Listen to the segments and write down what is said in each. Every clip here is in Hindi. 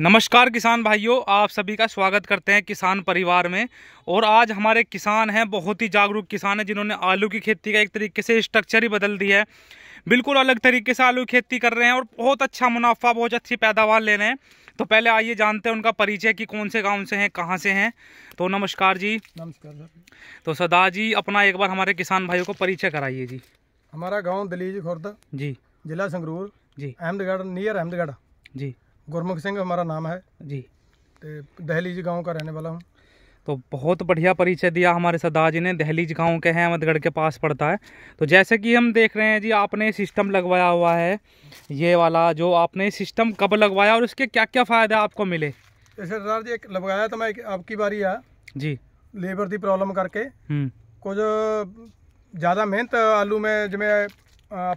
नमस्कार किसान भाइयों आप सभी का स्वागत करते हैं किसान परिवार में और आज हमारे किसान हैं बहुत ही जागरूक किसान हैं जिन्होंने आलू की खेती का एक तरीके से स्ट्रक्चर ही बदल दिया है बिल्कुल अलग तरीके से आलू खेती कर रहे हैं और बहुत अच्छा मुनाफा बहुत अच्छी पैदावार ले रहे हैं तो पहले आइए जानते हैं उनका परिचय कि कौन से गाँव से हैं कहाँ से हैं तो नमस्कार जी नमस्कार तो सदा जी अपना एक बार हमारे किसान भाइयों को परिचय कराइए जी हमारा गाँव दलीज खुर्द जी जिला संगरूर जी अहमदगढ़ नियर अहमदगढ़ जी गुरमुख सिंह हमारा नाम है जी तो दहलीज गांव का रहने वाला हूँ तो बहुत बढ़िया परिचय दिया हमारे सरदार जी ने दहलीज गांव के हैं अहमदगढ़ के पास पड़ता है तो जैसे कि हम देख रहे हैं जी आपने सिस्टम लगवाया हुआ है ये वाला जो आपने सिस्टम कब लगवाया और उसके क्या क्या फ़ायदे आपको मिले सरदार जी एक लगवाया तो मैं आपकी बारी आ जी लेबर की प्रॉब्लम करके हम्म। कुछ ज़्यादा मेहनत आलू में जिमें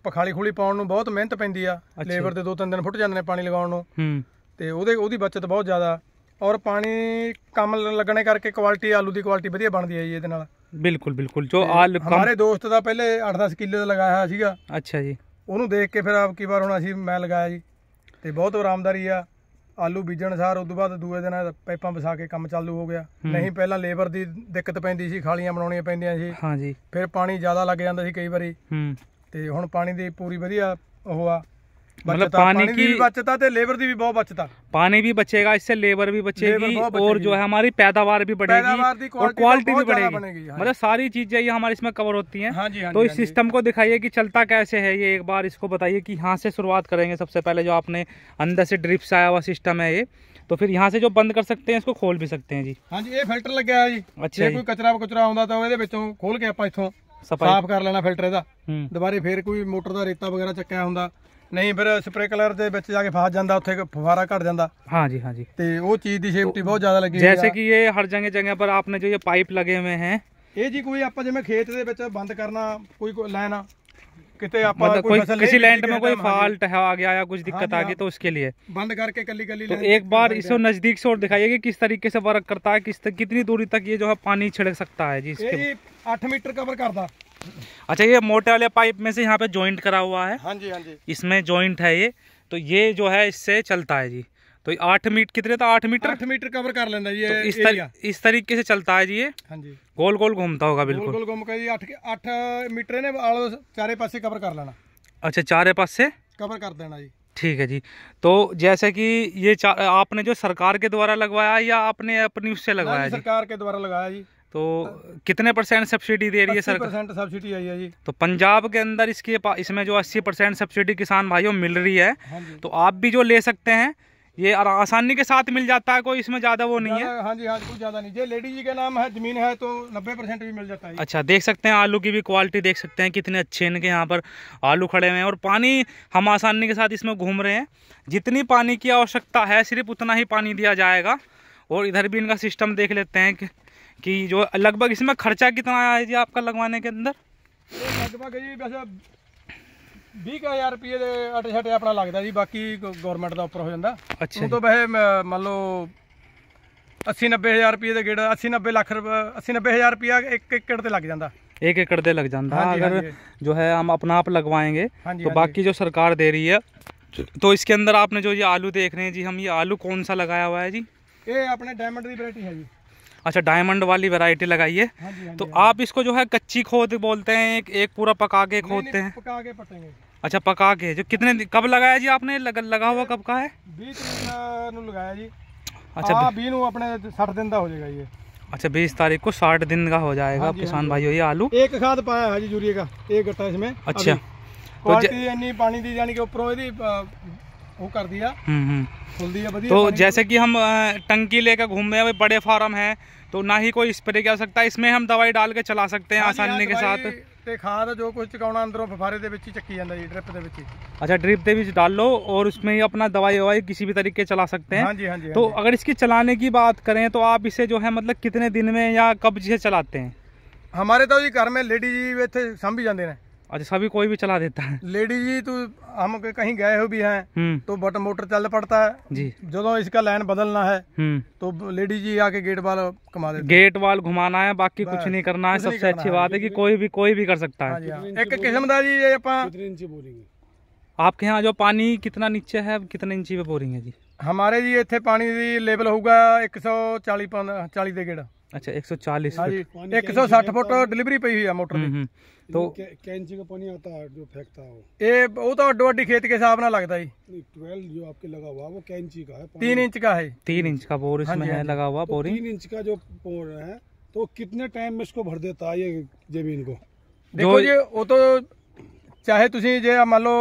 ਪਖਾਲੀ ਖੁਲੀ ਪਾਉਣ ਨੂੰ ਬਹੁਤ ਮਿਹਨਤ ਪੈਂਦੀ ਆ ਲੇਬਰ ਦੇ 2-3 ਦਿਨ ਫੁੱਟ ਜਾਂਦੇ ਨੇ ਪਾਣੀ ਲਗਾਉਣ ਨੂੰ ਹੂੰ ਤੇ ਉਹਦੇ ਉਹਦੀ ਬਚਤ ਬਹੁਤ ਜ਼ਿਆਦਾ ਔਰ ਪਾਣੀ ਕੰਮ ਲੱਗਣੇ ਕਰਕੇ ਕੁਆਲਿਟੀ ਆਲੂ ਦੀ ਕੁਆਲਿਟੀ ਵਧੀਆ ਬਣਦੀ ਹੈ ਜੀ ਇਹਦੇ ਨਾਲ ਬਿਲਕੁਲ ਬਿਲਕੁਲ ਜੋ ਆਲ ਸਾਰੇ ਦੋਸਤ ਦਾ ਪਹਿਲੇ 8-10 ਕਿਲੋ ਦਾ ਲਗਾਇਆ ਹੋਇਆ ਸੀਗਾ ਅੱਛਾ ਜੀ ਉਹਨੂੰ ਦੇਖ ਕੇ ਫਿਰ ਆਪ ਕੀ ਵਾਰ ਹੁਣ ਅਸੀਂ ਮੈਂ ਲਗਾਇਆ ਜੀ ਤੇ ਬਹੁਤ ਆਰਾਮਦਾਰੀ ਆ ਆਲੂ ਬੀਜਣ ਸਾਰ ਉਸ ਤੋਂ ਬਾਅਦ ਦੂਏ ਦਿਨ ਪਾਈਪਾਂ ਵਸਾ ਕੇ ਕੰਮ ਚਾਲੂ ਹੋ ਗਿਆ ਨਹੀਂ ਪਹਿਲਾਂ ਲੇਬਰ ਦੀ ਦਿੱਕਤ ਪੈਂਦੀ ਸੀ ਖਾਲੀਆਂ ਬਣਾਉਣੀਆਂ ਪੈਂਦੀਆਂ ਸੀ ਹਾਂਜੀ ਫਿਰ ਪਾਣੀ ਜ਼ਿਆਦਾ ਲੱਗ ਜਾਂਦਾ ਸੀ ਕਈ ਵਾਰੀ ਤੇ ਹੁਣ ਪਾਣੀ ਦੀ ਪੂਰੀ ਵਧੀਆ ਉਹ ਆ पानी, भी बचेगा इससे लेबर भी बचेगी और जो है हमारी पैदावार भी बढ़ेगी मतलब सारी चीजें हमारे इसमें कवर होती है तो इस सिस्टम को दिखाइए की चलता कैसे है ये एक बार इसको बताइए की यहाँ से शुरुआत करेंगे सबसे पहले जो आपने अंदर से ड्रिप से आया हुआ सिस्टम है ये तो फिर यहाँ से जो बंद कर सकते हैं इसको खोल भी सकते हैं जी हाँ जी ये फिल्टर लग गया जी अच्छा कोई कचरा कचरा आता तो खोल के आप साफ कर लेना फिल्टर ਇਹਦਾ ਦੁਬਾਰੇ ਫੇਰ ਕੋਈ ਮੋਟਰ ਦਾ ਰੇਤਾ ਵਗੈਰਾ ਚੱਕਿਆ ਹੁੰਦਾ ਨਹੀਂ ਫਿਰ ਸਪਰੇਕਲਰ ਦੇ ਵਿੱਚ ਜਾ ਕੇ ਫਸ हाँ जी हाँ जी तो ਉਹ ਚੀਜ਼ ਦੀ ਸੇਫਟੀ ਬਹੁਤ ਜ਼ਿਆਦਾ जैसे कि ये हर जगह जगह पर आपने जो ये पाइप लगे हुए हैं ये जी कोई मतलब किसी लैंड में कोई बीजी तो हाँ आ गया या कुछ हाँ दिक्कत आ हाँ गई तो उसके लिए तो एक बार इसे नजदीक से और दिखाइए कि किस तरीके से वर्क करता है किस कितनी दूरी तक ये जो है पानी छिड़क सकता है जी इसके ये 8 मीटर कवर करता अच्छा ये मोटे वाले पाइप में से यहाँ पे ज्वाइंट करा हुआ है हाँ जी हाँ जी इसमें ज्वाइंट है ये तो ये जो है इससे चलता है जी तो आठ मीटर कितने था तो आठ मीटर आठ मीटर कवर कर लेना ये तो इस, तर, इस तरीके से चलता है जी ये हाँ जी गोल गोल घूमता होगा बिल्कुल गोल घूम के आठ आठ मीटर ने चारे पास से कवर कर लेना अच्छा चारे पास से कवर कर देना जी ठीक है जी तो जैसे कि ये आपने जो सरकार के द्वारा लगवाया या आपने अपनी उससे लगवाया सरकार के द्वारा लगाया जी तो कितने परसेंट सब्सिडी दे रही है सर परसेंट सब्सिडी आई है जी तो पंजाब के अंदर इसके इसमें जो 80 परसेंट सब्सिडी किसान भाइयों मिल रही है हाँ तो आप भी जो ले सकते हैं ये आसानी के साथ मिल जाता है कोई इसमें ज़्यादा वो नहीं है हाँ जी हाँ कुछ ज़्यादा नहीं जी लेडी जी का नाम है ज़मीन है तो नब्बे परसेंट भी मिल जाता है अच्छा देख सकते हैं आलू की भी क्वालिटी देख सकते हैं कितने अच्छे इनके यहाँ पर आलू खड़े हुए हैं और पानी हम आसानी के साथ इसमें घूम रहे हैं जितनी पानी की आवश्यकता है सिर्फ उतना ही पानी दिया जाएगा और इधर भी इनका सिस्टम देख लेते हैं कि कि जो लगभग इसमें खर्चा कितना आया जी आपका लगवाने के अंदर लगभग जी वैसे 20000 ਰੁਪਏ ਦੇ ਅਟੇ ਛਟੇ ਆਪਣਾ ਲੱਗਦਾ ਜੀ ਬਾਕੀ ਗਵਰਨਮੈਂਟ ਦਾ ਉੱਪਰ ਹੋ ਜਾਂਦਾ ਅੱਛਾ ਉਹ मान लो अस्सी नब्बे हज़ार रुपये के गेड़ अस्सी नब्बे लख रुप अस्सी नब्बे हज़ार रुपया एक एकड़ ਤੇ लग जाता एक एकड़ दे लग जाता हाँ अगर हाँ जो है हम अपना आप लगवाएंगे हाँ तो हाँ बाकी जो सरकार दे रही है तो इसके अंदर आपने जो ये आलू देख रहे हैं जी हम ये आलू कौन सा लगाया हुआ है जी ये अपने डायमंड की वरायटी है जी अच्छा डायमंड वाली वैरायटी लगाइए हाँ हाँ तो हाँ आप इसको जो है कच्ची खोद बोलते हैं एक, एक पूरा पका के खोदते हैं पका के पटेंगे अच्छा पका के जो कितने कब लगाया जी आपने लगा हुआ कब का है अच्छा बीन अपने साठ दिन का हो जाएगा ये अच्छा बीस तारीख को साठ दिन का हो जाएगा हाँ किसान हाँ भाइयों ये आलू एक खाद पाया है जी यूरिया का एक गट्टा इसमें अच्छा तो क्वालिटी पानी दी जाने के ऊपर वो कर दिया हम्म हम्म तो जैसे कि हम टंकी लेकर घूम रहे हैं बड़े फार्म है तो ना ही कोई स्प्रे की आवश्यकता इसमें हम दवाई डाल के चला सकते हैं हाँ हाँ, आसानी के साथ खाद जो कुछ चुका ਚਕਾਉਣਾ ਅੰਦਰੋਂ ਫਫਾਰੇ ਦੇ ਵਿੱਚ ਹੀ अच्छा ड्रिप के बीच डाल लो और उसमें ही अपना दवाई ववाई किसी भी तरीके चला सकते हैं हाँ जी हाँ जी हाँ तो अगर इसकी चलाने की बात करें तो आप इसे जो है मतलब कितने दिन में या कब जिसे चलाते हैं हमारे तो जी घर में लेडीज जी इतने सामभी जाते हैं अच्छा सभी कोई भी चला देता है लेडीज जी तू तो हम कहीं गए हुए भी हैं हम्म। तो बटन मोटर चल पड़ता है जी जो इसका लाइन बदलना है हम्म। तो लेडीज जी आके गेट वाल कमा देते गेट वाल घुमाना है बाकी कुछ नहीं करना है सबसे अच्छी बात है कि कोई भी कोई भी कर सकता है हाँ हाँ। एक किस्म जी ये आपके यहाँ जो पानी कितना नीचे है कितने इंची पे बोरिंग है जी हमारे जी इतने पानी होगा एक सौ चालीस चालीस ਦੇ ਗੇੜਾ अच्छा 140 हाँ सौ साठ फुट डिलीवरी पे हुई है मोटर हम्म, हम्म, तो कैंची का पानी आता है जो फेंकता हो ये वो तो अड्डो अड्डी खेत के हिसाब ना लगता ही जो आपके लगा हुआ वो कैंची का है तीन इंच का है तीन इंच का बोर हाँ इसमें हाँ है लगा हुआ तो बोरिंग तीन इंच का जो बोर है तो कितने टाइम में इसको भर देता है ये जमीन को देखो ये वो तो चाहे तुम ਜੇ मान लो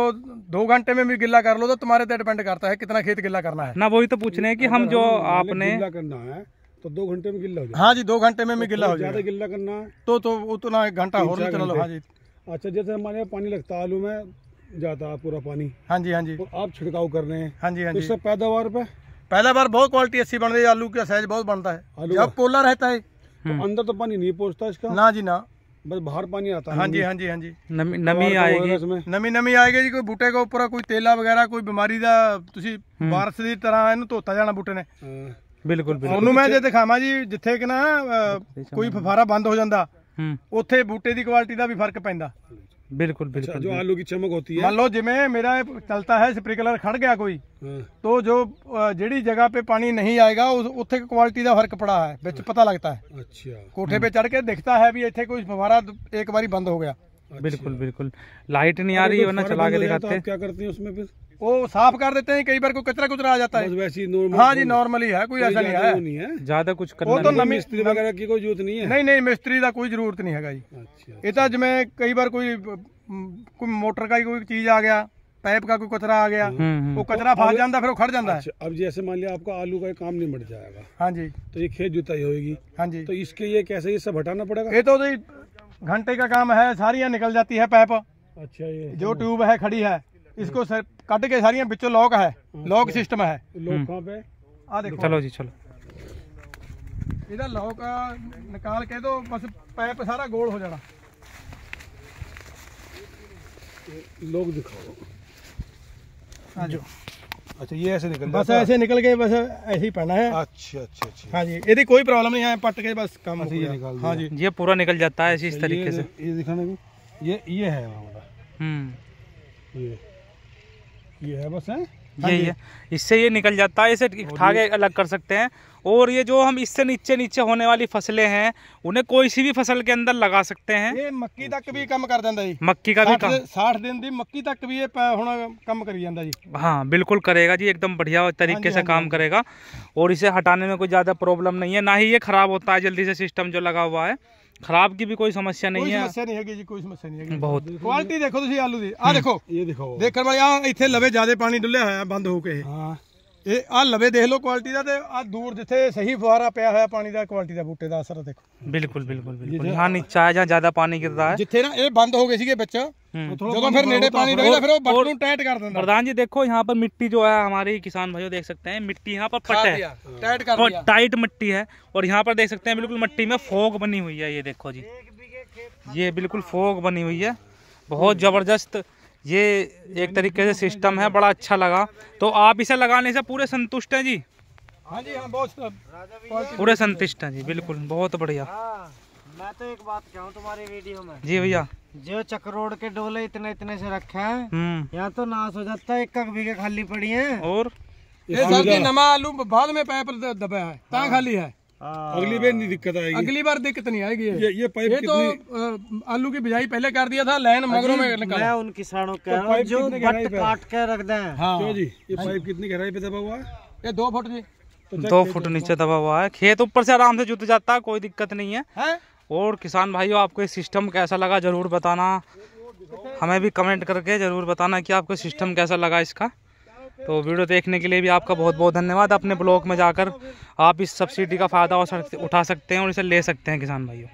दो घंटे में भी गिल्ला कर लो तो तुम्हारे पे डिपेंड करता है कितना खेत गिल्ला करना है ना वही तो पूछ रहे हैं कि हम जो आपने गिल्ला करना है तो दो घंटे में गिल्ला हो जाए हाँ जी दो घंटे में तो गिल्ला हो जाए ज्यादा गिल्ला करना तो तो उतना एक घंटा और चला हाँ जी अच्छा जैसे हमारे यहाँ पानी लगता आलू में जाता पूरा पानी हाँ जी हाँ जी तो आप छिड़काव कर रहे हैं हाँ जी हाँ तो जी पैदावार पे पैदावार बहुत क्वालिटी अच्छी बन रही है आलू का साइज बहुत बनता है जब पोला रहता है तो हम्म। अंदर तो पानी नहीं पहुँचता इसका ना जी ना बस बाहर पानी आता है हाँ जी हाँ जी हाँ जी नमी नमी तो आएगी इसमें नमी नमी आएगी जी कोई बूटे के ऊपर कोई तेला वगैरह कोई बीमारी ਦਾ ਤੁਸੀਂ ਬਾਰਸ਼ ਦੀ ਤਰ੍ਹਾਂ ਇਹਨੂੰ ਧੋਤਾ ਜਾਣਾ ਬੂਟੇ ਨੇ ਬਿਲਕੁਲ ਬਿਲਕੁਲ ਉਹਨੂੰ ਮੈਂ ਜੇ ਦਿਖਾਵਾਂ ਜੀ ਜਿੱਥੇ ਕਿ ਨਾ ਅਹ, ਕੋਈ ਫਫਾਰਾ ਬੰਦ ਹੋ ਜਾਂਦਾ हम्म, ਉੱਥੇ ਬੂਟੇ ਦੀ ਕੁਆਲਿਟੀ ਦਾ ਵੀ बिल्कुल अच्छा, जो आलू की चमक होती है ਮੰਨ ਲਓ ਜਿਵੇਂ ਮੇਰਾ ਇਹ ਚਲਤਾ ਹੈ ਸਪ੍ਰਿਕਲਰ ਖੜ ਗਿਆ तो जो अ, ਜਿਹੜੀ पे पानी नहीं आएगा उस ਉੱਥੇ ਕੁਆਲਿਟੀ ਦਾ ਫਰਕ ਪੜਾ ਹੈ ਵਿੱਚ ਪਤਾ है अच्छा कोठे पे चढ़ के दिखता है भी ਇੱਥੇ ਕੋਈ ਫਵਾਰਾ एक बारी बंद हो गया बिल्कुल बिल्कुल लाइट नहीं आ रही वरना चला के दिखाते क्या करते हैं उसमें फिर वो साफ कर देते हैं कई बार कोई कचरा कुचरा आ जाता है वैसी हाँ जी नॉर्मली है कोई ऐसा नहीं है ज्यादा कुछ करना वो तो नहीं। मिस्त्री वगैरह की कोई जरूरत नहीं है नहीं नहीं मिस्त्री का कोई जरूरत नहीं है जी अच्छा, अच्छा। इतना जमे कई बार कोई कोई मोटर का कोई चीज आ गया पाइप का कोई कचरा आ गया हम्म, हम्म। वो कचरा तो फंस जाता फिर वो खड़ जाता है अच्छा, अब जैसे मान लिया आपको आलू का काम नहीं बढ़ जाएगा हाँ जी तो ये खेत जुताई होगी हाँ जी तो इसके ये कैसे ये सब हटाना पड़ेगा ये तो घंटे का काम है सारिया निकल जाती है पाइप अच्छा ये जो ट्यूब है खड़ी है इसको सर कट के सारिया बिचो लॉक है लॉक सिस्टम है चलो जी चलो ਦੇਖੋ ਚਲੋ ਜੀ ਚਲੋ ਇਹਦਾ ਲੋਕ ਨਿਕਾਲ ਕੇ ਦੋ ਬਸ ਪੈਪ लोग दिखाओ अच्छा ये ऐसे निकल बस ऐसे निकल गए बस ऐसे ही पड़ना है अच्छा अच्छा अच्छा हाँ जी यदि कोई प्रॉब्लम नहीं है पट के बस काम अच्छा, ये निकाल हाँ जी ये पूरा निकल जाता है इसी इस तरीके से ये दिखाने को ये ये है हमारा हम्म ये ये है बस है यही है इससे ये निकल जाता है इसे ठागे के अलग कर सकते हैं और ये जो हम इससे नीचे नीचे होने वाली फसलें हैं उन्हें कोई सी भी फसल के अंदर लगा सकते हैं ये मक्की तक भी कम कर देता जी मक्की का भी कम साठ दिन दी मक्की तक भी ये कम कर जी हाँ बिल्कुल करेगा जी एकदम बढ़िया तरीके हाँ से हाँ काम करेगा और इसे हटाने में कोई ज़्यादा प्रॉब्लम नहीं है ना ही ये खराब होता है जल्दी से सिस्टम जो लगा हुआ है ਖਰਾਬ ਕੀ ਵੀ ਕੋਈ ਸਮੱਸਿਆ ਨਹੀਂ ਹੈ ਕੋਈ ਸਮੱਸਿਆ ਨਹੀਂ ਹੈਗੀ ਜੀ ਕੋਈ ਸਮੱਸਿਆ ਨਹੀਂ ਹੈਗੀ ਬਹੁਤ ਕੁਆਲਿਟੀ ਦੇਖੋ ਤੁਸੀਂ ਆਲੂ ਦੀ ਆ ਦੇਖੋ ਇਹ ਦੇਖੋ ਦੇਖਣ ਵਾਲੇ ਆ ਇੱਥੇ ਲਵੇ ਜਿਆਦਾ ਪਾਣੀ ਡੁੱਲਿਆ ਹੋਇਆ ਬੰਦ ਹੋ ਕੇ ਇਹ ਹਾਂ ਇਹ प्रधान जी देखो यहाँ पर मिट्टी जो है हमारे किसान भाइयों देख सकते हैं मिट्टी यहाँ पर फट है टाइट कर और टाइट मिट्टी है और यहाँ पर देख सकते हैं बिल्कुल मिट्टी में फोग बनी हुई है ये देखो जी ये बिल्कुल फोग बनी हुई है बहुत जबरदस्त ये एक तरीके से सिस्टम है बड़ा अच्छा लगा तो आप इसे लगाने से पूरे संतुष्ट हैं जी हाँ जी हाँ बहुत पूरे संतुष्ट हैं जी बिल्कुल बहुत बढ़िया हाँ, मैं तो एक बात कहूँ तुम्हारी वीडियो में जी भैया जो चक्रोड़ के डोले इतने इतने से रखे हैं हम्म। यहाँ तो नाश हो जाता है एक बीघे खाली पड़ी है और ये नमा आलू बाद में पैपर दबा है हाँ। खाली है हाँ। अगली बार नहीं दिक्कत आएगी अगली बार दिक्कत नहीं आएगी ये ये पाइप ये तो आलू की बिजाई पहले कर दिया था लाइन मगरों में मैं उन किसानों के तो जो काट के रख दे हाँ।, तो हाँ। जी ये पाइप कितनी गहराई पे दबा हुआ है ये दो फुट जी तो दो फुट नीचे दबा हुआ है खेत ऊपर से आराम से जुट जाता है कोई दिक्कत नहीं है और किसान भाइयों आपको ये सिस्टम कैसा लगा जरूर बताना हमें भी कमेंट करके जरूर बताना कि आपको सिस्टम कैसा लगा इसका तो वीडियो देखने के लिए भी आपका बहुत बहुत धन्यवाद अपने ब्लॉक में जाकर आप इस सब्सिडी का फ़ायदा उठा सकते हैं और इसे ले सकते हैं किसान भाइयों